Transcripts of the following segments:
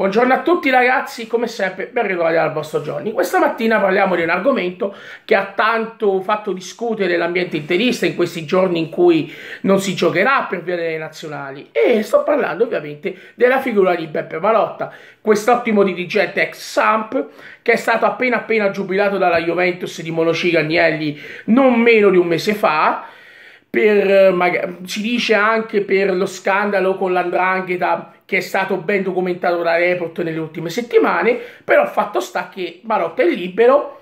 Buongiorno a tutti ragazzi, come sempre ben ritrovati dal vostro Johnny. Questa mattina parliamo di un argomento che ha tanto fatto discutere l'ambiente interista in questi giorni in cui non si giocherà per via delle nazionali e sto parlando ovviamente della figura di Beppe Valotta, quest'ottimo dirigente ex Samp che è stato appena appena giubilato dalla Juventus di Monocica Agnelli non meno di un mese fa per, eh, magari, ci dice anche per lo scandalo con l'andrangheta che è stato ben documentato da Report nelle ultime settimane, però fatto sta che Marotta è libero,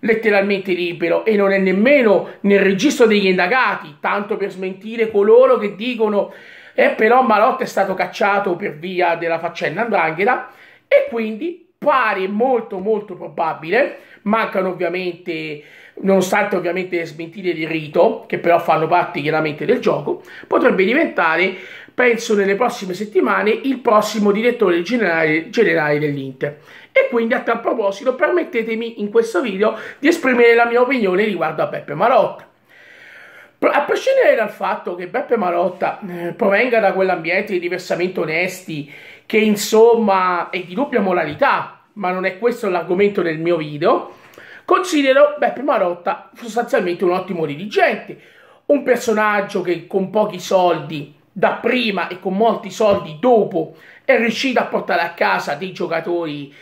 letteralmente libero, e non è nemmeno nel registro degli indagati, tanto per smentire coloro che dicono eh, però Marotta è stato cacciato per via della faccenda Andrangheta, e quindi pare molto molto probabile, mancano ovviamente nonostante ovviamente le smentite di rito, che però fanno parte chiaramente del gioco, potrebbe diventare, penso nelle prossime settimane, il prossimo direttore generale, generale dell'Inter. E quindi a tal proposito permettetemi in questo video di esprimere la mia opinione riguardo a Beppe Marotta. A prescindere dal fatto che Beppe Marotta eh, provenga da quell'ambiente di diversamente onesti, che insomma è di dubbia moralità, ma non è questo l'argomento del mio video, Considero Beppe Marotta sostanzialmente un ottimo dirigente, un personaggio che con pochi soldi da prima e con molti soldi dopo è riuscito a portare a casa dei giocatori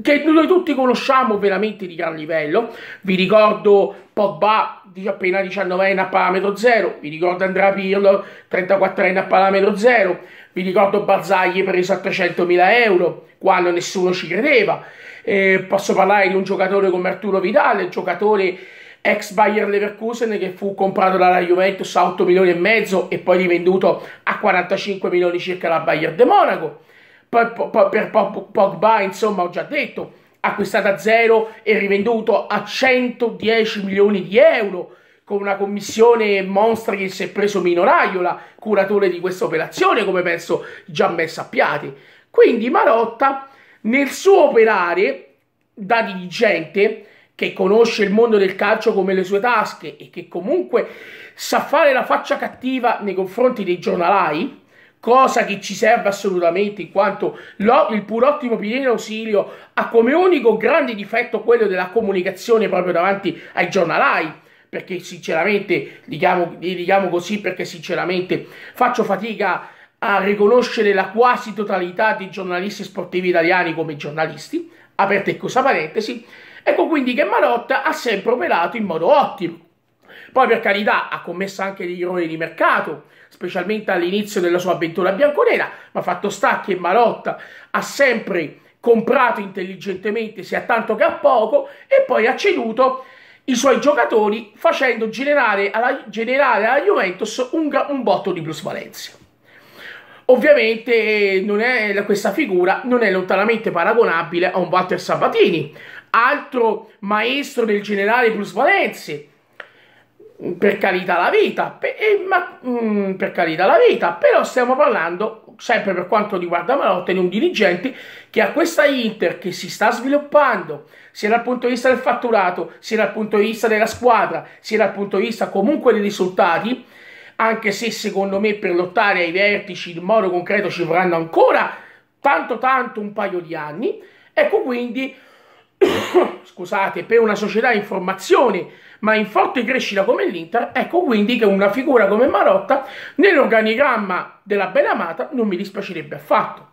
che noi tutti conosciamo veramente di gran livello. Vi ricordo Pogba, appena 19enne a parametro zero, vi ricordo Andrea Pirlo, 34enne a parametro zero, vi ricordo Barzagli preso a 300.000 euro, quando nessuno ci credeva. Eh, posso parlare di un giocatore come Arturo Vidale, giocatore ex Bayer Leverkusen che fu comprato dalla Juventus a 8 milioni e mezzo e poi rivenduto a 45 milioni circa la Bayer de Monaco. Poi, poi per Pogba, insomma, ho già detto, acquistato a zero e rivenduto a 110 milioni di euro con una commissione monstra che si è preso Minoraiola, curatore di questa operazione, come penso già me sappiate. Quindi Marotta, nel suo operare da dirigente, che conosce il mondo del calcio come le sue tasche e che comunque sa fare la faccia cattiva nei confronti dei giornalai, cosa che ci serve assolutamente in quanto il pur ottimo Pirino Ausilio ha come unico grande difetto quello della comunicazione proprio davanti ai giornalai perché sinceramente, diciamo, diciamo così, perché sinceramente faccio fatica a riconoscere la quasi totalità dei giornalisti sportivi italiani come giornalisti, aperta e chiusa parentesi, ecco quindi che Marotta ha sempre operato in modo ottimo. Poi per carità ha commesso anche degli errori di mercato, specialmente all'inizio della sua avventura bianconera, ma fatto sta che Marotta ha sempre comprato intelligentemente sia tanto che a poco e poi ha ceduto i suoi giocatori facendo generare alla, generare alla Juventus un, un, botto di plusvalenza. Ovviamente eh, è, questa figura non è lontanamente paragonabile a un Walter Sabatini, altro maestro del generare plusvalenze, per carità la vita, per, eh, ma, mm, per carità la vita, però stiamo parlando sempre per quanto riguarda Marotta, di un dirigente che ha questa Inter che si sta sviluppando sia dal punto di vista del fatturato, sia dal punto di vista della squadra, sia dal punto di vista comunque dei risultati, anche se secondo me per lottare ai vertici in modo concreto ci vorranno ancora tanto tanto un paio di anni. Ecco quindi scusate, per una società in formazione ma in forte crescita come l'Inter, ecco quindi che una figura come Marotta nell'organigramma della bella amata non mi dispiacerebbe affatto.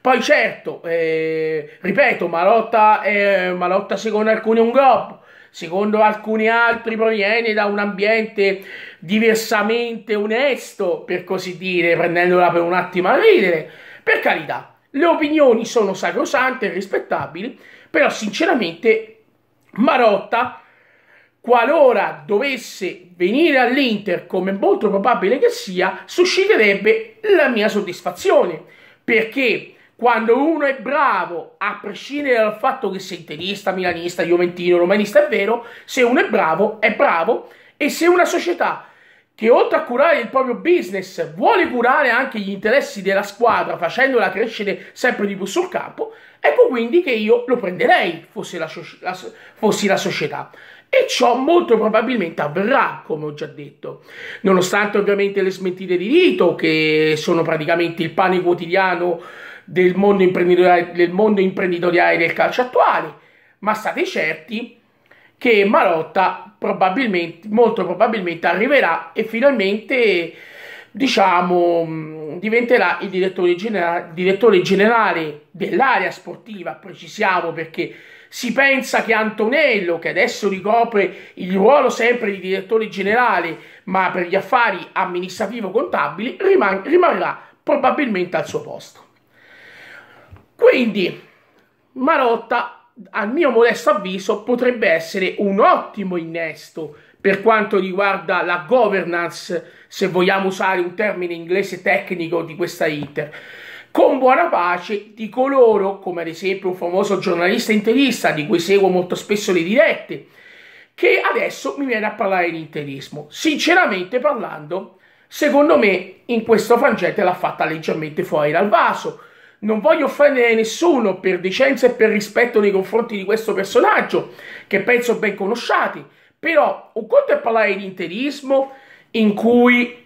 Poi certo, eh, ripeto, Marotta, eh, Marotta secondo alcuni è un gobbo, secondo alcuni altri proviene da un ambiente diversamente onesto, per così dire, prendendola per un attimo a ridere, per carità. Le opinioni sono sacrosante e rispettabili, però sinceramente Marotta, qualora dovesse venire all'Inter, come molto probabile che sia, susciterebbe la mia soddisfazione, perché quando uno è bravo, a prescindere dal fatto che sia interista, milanista, juventino, romanista, è vero, se uno è bravo, è bravo, e se una società che oltre a curare il proprio business vuole curare anche gli interessi della squadra facendola crescere sempre di più sul campo, ecco quindi che io lo prenderei fossi la, la, fossi la società. E ciò molto probabilmente avverrà, come ho già detto. Nonostante ovviamente le smentite di Rito, che sono praticamente il pane quotidiano del mondo imprenditoriale del, mondo imprenditoriale del calcio attuale, ma state certi che Marotta probabilmente, molto probabilmente arriverà e finalmente diciamo mm, diventerà il direttore, genera- direttore generale dell'area sportiva, precisiamo perché si pensa che Antonello, che adesso ricopre il ruolo sempre di direttore generale, ma per gli affari amministrativo-contabili, riman- rimarrà probabilmente al suo posto. Quindi Marotta al mio modesto avviso, potrebbe essere un ottimo innesto per quanto riguarda la governance, se vogliamo usare un termine inglese tecnico di questa Inter, con buona pace di coloro, come ad esempio un famoso giornalista interista di cui seguo molto spesso le dirette, che adesso mi viene a parlare di interismo. Sinceramente parlando, secondo me in questo frangente l'ha fatta leggermente fuori dal vaso non voglio offendere nessuno per decenza e per rispetto nei confronti di questo personaggio, che penso ben conosciati, però un conto è parlare di interismo in cui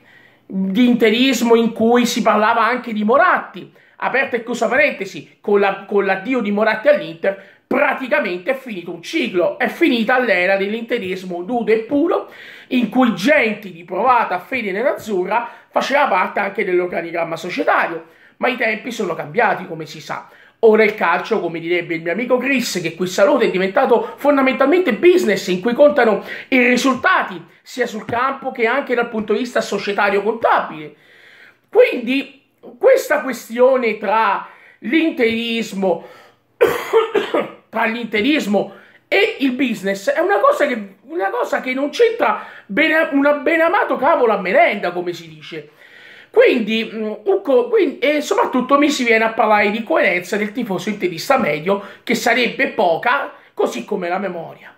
di interismo in cui si parlava anche di Moratti, aperta e chiusa parentesi, con, la, con l'addio di Moratti all'Inter praticamente è finito un ciclo, è finita l'era dell'interismo nudo e puro in cui gente di provata fede nell'azzurra faceva parte anche dell'organigramma societario ma i tempi sono cambiati, come si sa. Ora il calcio, come direbbe il mio amico Chris, che qui saluta, è diventato fondamentalmente business in cui contano i risultati sia sul campo che anche dal punto di vista societario contabile. Quindi questa questione tra l'interismo, tra l'interismo e il business è una cosa che, una cosa che non c'entra ben, una ben amato cavolo a merenda, come si dice. Quindi, mm, quindi, e soprattutto mi si viene a parlare di coerenza del tifoso interista medio, che sarebbe poca, così come la memoria.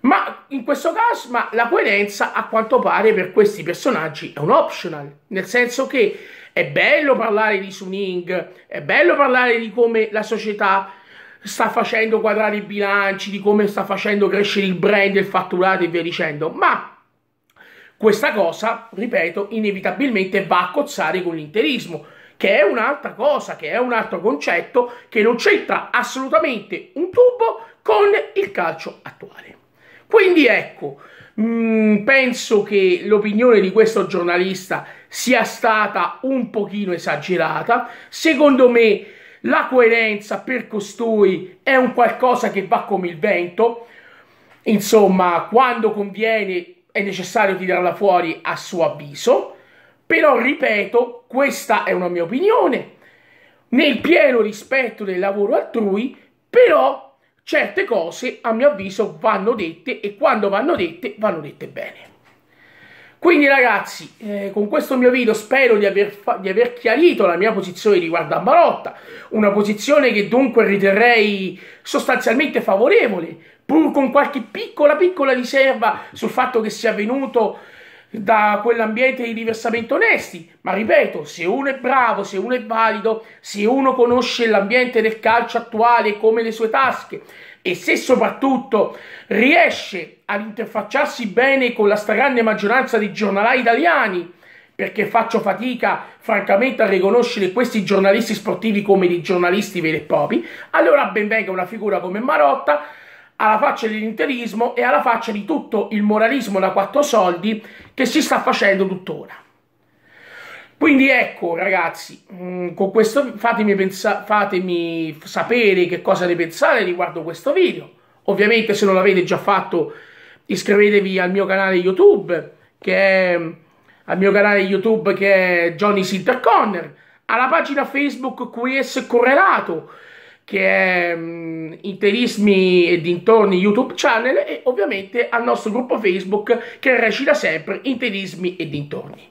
Ma in questo caso, la coerenza a quanto pare per questi personaggi è un optional, nel senso che è bello parlare di Suning, è bello parlare di come la società sta facendo quadrare i bilanci, di come sta facendo crescere il brand, il fatturato e via dicendo, ma questa cosa, ripeto, inevitabilmente va a cozzare con l'interismo, che è un'altra cosa, che è un altro concetto che non c'entra assolutamente un tubo con il calcio attuale. Quindi ecco, mh, mm, penso che l'opinione di questo giornalista sia stata un pochino esagerata. Secondo me la coerenza per costui è un qualcosa che va come il vento. Insomma, quando conviene è necessario tirarla fuori a suo avviso, però ripeto, questa è una mia opinione, nel pieno rispetto del lavoro altrui, però certe cose a mio avviso vanno dette e quando vanno dette vanno dette bene. Quindi ragazzi, eh, con questo mio video spero di aver, di aver, chiarito la mia posizione riguardo a Marotta, una posizione che dunque riterrei sostanzialmente favorevole, pur con qualche piccola piccola riserva sul fatto che sia venuto da quell'ambiente di diversamente onesti, ma ripeto, se uno è bravo, se uno è valido, se uno conosce l'ambiente del calcio attuale come le sue tasche e se soprattutto riesce ad interfacciarsi bene con la stragrande maggioranza dei giornalai italiani, perché faccio fatica francamente a riconoscere questi giornalisti sportivi come dei giornalisti veri e propri, allora ben venga una figura come Marotta alla faccia dell'interismo e alla faccia di tutto il moralismo da quattro soldi che si sta facendo tuttora. Quindi ecco ragazzi, mm, con questo fatemi, pensa- fatemi sapere che cosa ne pensate riguardo questo video. Ovviamente se non l'avete già fatto iscrivetevi al mio canale YouTube che è al mio canale YouTube che è Johnny Sinter Conner, alla pagina Facebook QS Correlato che è um, mm, Interismi e dintorni YouTube channel e ovviamente al nostro gruppo Facebook che recita sempre Interismi e dintorni.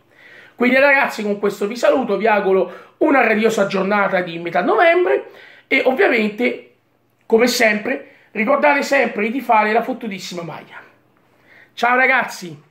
Quindi ragazzi con questo vi saluto, vi auguro una radiosa giornata di metà novembre e ovviamente come sempre ricordate sempre di fare la fottutissima maglia. Ciao ragazzi!